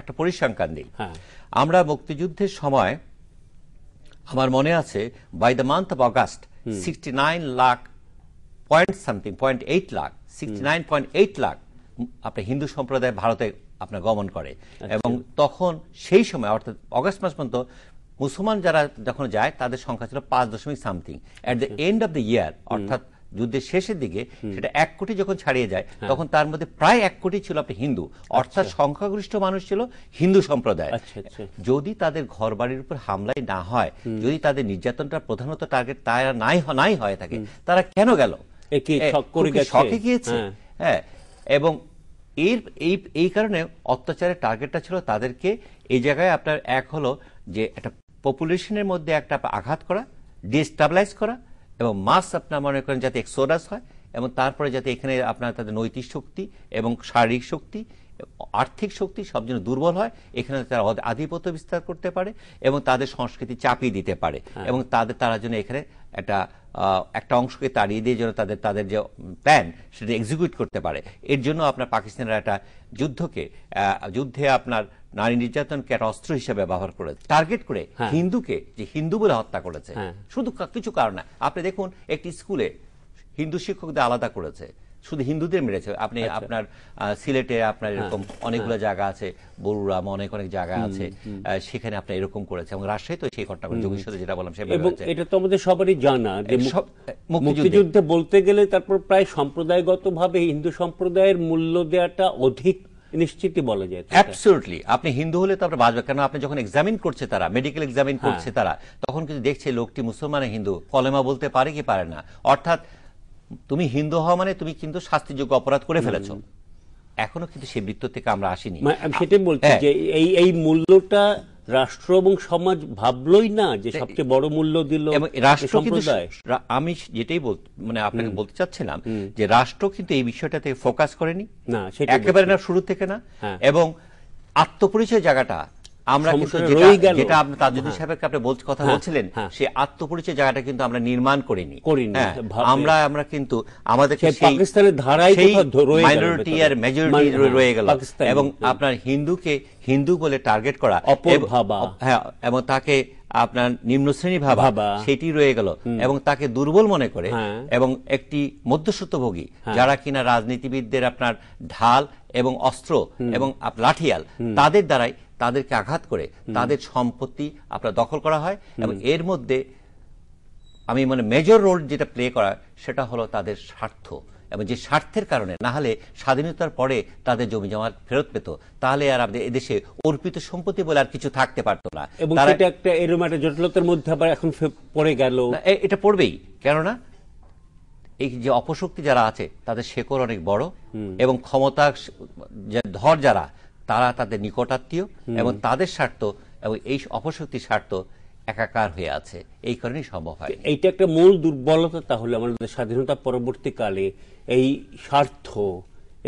একটা পরিসংখ্যান দিই হ্যাঁ। আমরা মুক্তিযুদ্ধের সময় আমার মনে আছে by the month of August sixty nine lakh point something point eight lakh sixty nine point eight lakh আপনার হিন্দু সম্প্রদায় ভারতে আপনার গমন করে আচ্ছা। এবং তখন সেই সময় অর্থাৎ অগাস্ট মাস পর্যন্ত মুসলমান যারা যখন যায় তাদের সংখ্যা ছিল পাঁচ দশমিক something at the end of the year অর্থাৎ যুদ্ধের শেষের দিকে সেটা এক কোটি যখন ছাড়িয়ে যায় হ্যাঁ। তখন তার মধ্যে প্রায় এক কোটি ছিল আপনি হিন্দু অর্থাৎ আচ্ছা। সংখ্যাগরিষ্ঠ মানুষ ছিল হিন্দু সম্প্রদায় আচ্ছা, আচ্ছা। যদি তাদের ঘর বাড়ির উপর হামলাই না হয় যদি তাদের নির্যাতনটা প্রধানত টার্গেট তারা নাই নাই হয়ে থাকে তারা কেন গেল শখে গিয়েছে হ্যাঁ।, হ্যাঁ এবং এর এই এই কারণে অত্যাচারের টার্গেটটা ছিল তাদেরকে এই জায়গায় আপনার এক হলো যে একটা পপুলেশনের মধ্যে একটা আঘাত করা ডিস্টাবলাইজ করা এবং মাস আপনার মনে করেন যাতে এক্সোডাস হয় এবং তারপরে যাতে এখানে আপনার তাদের নৈতিক শক্তি এবং শারীরিক শক্তি আর্থিক শক্তি সব যেন দুর্বল হয় এখানে তারা আধিপত্য বিস্তার করতে পারে এবং তাদের সংস্কৃতি চাপিয়ে দিতে পারে হ্যাঁ। এবং তাদের তারা যেন এখানে একটা একটা অংশকে তাড়িয়ে দিয়ে যেন তাদের তাদের যে প্ল্যান সেটা এক্সিকিউট করতে পারে এর জন্য আপনার পাকিস্তানের একটা যুদ্ধকে যুদ্ধে আপনার নারী নির্যাতনকে একটা অস্ত্র হিসেবে ব্যবহার করে টার্গেট করে হ্যাঁ। হিন্দুকে যে হিন্দু বলে হত্যা করেছে হ্যাঁ। শুধু কিছু কারণে আপনি দেখুন একটি স্কুলে হিন্দু শিক্ষকদের আলাদা করেছে শুধু হিন্দুদের মেরেছে আপনি আচ্ছা। আপনার সিলেটে আপনার হ্যাঁ। এরকম অনেকগুলো জায়গা আছে বরুরাম অনেক অনেক জায়গা আছে সেখানে আপনি এরকম করেছে এবং রাজশাহী তো সেই ঘটনা যোগীর সাথে যেটা বললাম সেটা এটা তো আমাদের সবারই জানা যে মুক্তিযুদ্ধে বলতে গেলে তারপর প্রায় সম্প্রদায়গত ভাবে হিন্দু সম্প্রদায়ের মূল্য দেওয়াটা অধিক নিশ্চিতই বলা যায় অ্যাবসলিউটলি আপনি হিন্দু হলে তো আপনার বাঁচবে কেন আপনি যখন এক্সামিন করছে তারা মেডিকেল এক্সামিন হ্যাঁ। করছে তারা তখন কিন্তু দেখছে লোকটি মুসলমানের হিন্দু কলেমা বলতে পারে কি পারে না অর্থাৎ তুমি হিন্দু হওয়া মানে তুমি কিন্তু শাস্তিযোগ্য অপরাধ করে ফেলেছো এখনো কিন্তু সেই বৃত্ত থেকে আমরা আসিনি সেটাই বলছি হ্যাঁ। যে এই এই মূল্যটা রাষ্ট্র এবং সমাজ ভাবলই না যে সবচেয়ে বড় মূল্য দিল রাষ্ট্র সম্প্রদায় আমি যেটাই বল মানে আপনাকে বলতে চাচ্ছিলাম যে রাষ্ট্র কিন্তু এই বিষয়টাতে ফোকাস করেনি না সেটা একেবারে না শুরু থেকে না হ্যাঁ। এবং আত্মপরিচয় জায়গাটা আমরা কিন্তু যেটা আপনি হ্যাঁ। সাহেবকে আপনি বলতে কথা হ্যাঁ, বলছিলেন হ্যাঁ। আত্মপরিচয় জায়গাটা কিন্তু আমরা নির্মাণ আমরা আমরা কিন্তু আমাদের পাকিস্তানের ধারাই মাইনরিটি আর মেজরিটি রয়ে গেল মানে- এবং আপনার হিন্দুকে হিন্দু বলে টার্গেট করা এবং তাকে আপনার নিম্ন শ্রেণী ভাবা সেটি রয়ে গেল এবং তাকে দুর্বল মনে করে এবং একটি মধ্যস্বত্বভোগী যারা কিনা রাজনীতিবিদদের আপনার ঢাল এবং অস্ত্র এবং লাঠিয়াল তাদের দ্বারাই তাদেরকে আঘাত করে তাদের সম্পত্তি আপনার দখল করা হয় এবং এর মধ্যে আমি মানে মেজর রোল যেটা প্লে করা সেটা হলো তাদের স্বার্থ এবং যে স্বার্থের কারণে না হলে স্বাধীনতার পরে তাদের জমি জমা ফেরত পেত তাহলে আর আমাদের এদেশে অর্পিত সম্পত্তি বলে আর কিছু থাকতে পারতো না এবং এটা একটা একটা জটিলতার মধ্যে আবার এখন পড়ে গেল এটা পড়বেই কেননা এই যে অপশক্তি যারা আছে তাদের শেকড় অনেক বড় এবং ক্ষমতা ধর যারা তারা তাদের নিকটাত্মীয় এবং তাদের স্বার্থ এবং এই অপশক্তির স্বার্থ একাকার হয়ে আছে এই কারণে সম্ভব হয় এইটা একটা মূল দুর্বলতা তাহলে আমাদের স্বাধীনতা পরবর্তীকালে এই স্বার্থ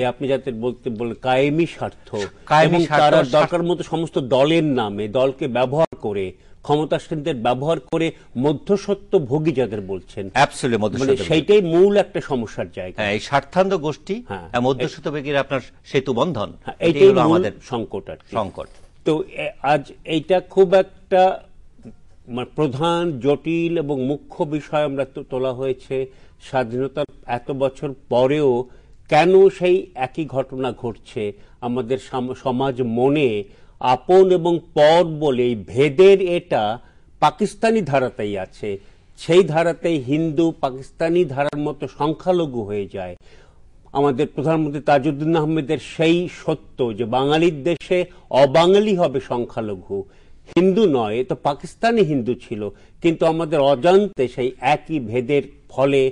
এই আপনি যাতে বলতে বলে কায়েমি স্বার্থ কায়েমি স্বার্থ দরকার মতো সমস্ত দলের নামে দলকে ব্যবহার করে ক্ষমতাসীনদের ব্যবহার করে মধ্যসত্ব ভোগী যাদের বলছেন মানে সেইটাই মূল একটা সমস্যার জায়গা হ্যাঁ, এই স্বার্থান্ত গোষ্ঠী হ্যাঁ, হ্যাঁ, মধ্যসত্ব ভোগীর আপনার সেতু বন্ধন এইটাই আমাদের সংকট আর সংকট তো আজ এইটা খুব একটা মানে প্রধান জটিল এবং মুখ্য বিষয় আমরা তোলা হয়েছে স্বাধীনতার এত বছর পরেও কেন সেই একই ঘটনা ঘটছে আমাদের সমাজ মনে আপন এবং পর বলে ভেদের এটা পাকিস্তানি ধারাতেই আছে সেই ধারাতেই হিন্দু পাকিস্তানি ধারার মতো সংখ্যালঘু হয়ে যায় আমাদের প্রধানমন্ত্রী তাজউদ্দিন আহমেদের সেই সত্য যে বাঙালির দেশে অবাঙালি হবে সংখ্যালঘু হিন্দু নয় তো পাকিস্তানি হিন্দু ছিল কিন্তু আমাদের অজান্তে সেই একই ভেদের ফলে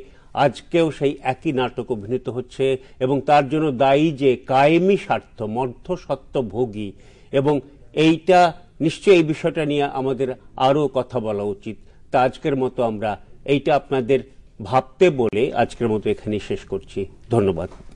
আজকেও সেই একই নাটক অভিনীত হচ্ছে এবং তার জন্য দায়ী যে কায়েমি স্বার্থ মধ্যসত্ত্বভোগী এবং এইটা নিশ্চয়ই এই বিষয়টা নিয়ে আমাদের আরও কথা বলা উচিত তা আজকের মতো আমরা এইটা আপনাদের ভাবতে বলে আজকের মতো এখানে শেষ করছি ধন্যবাদ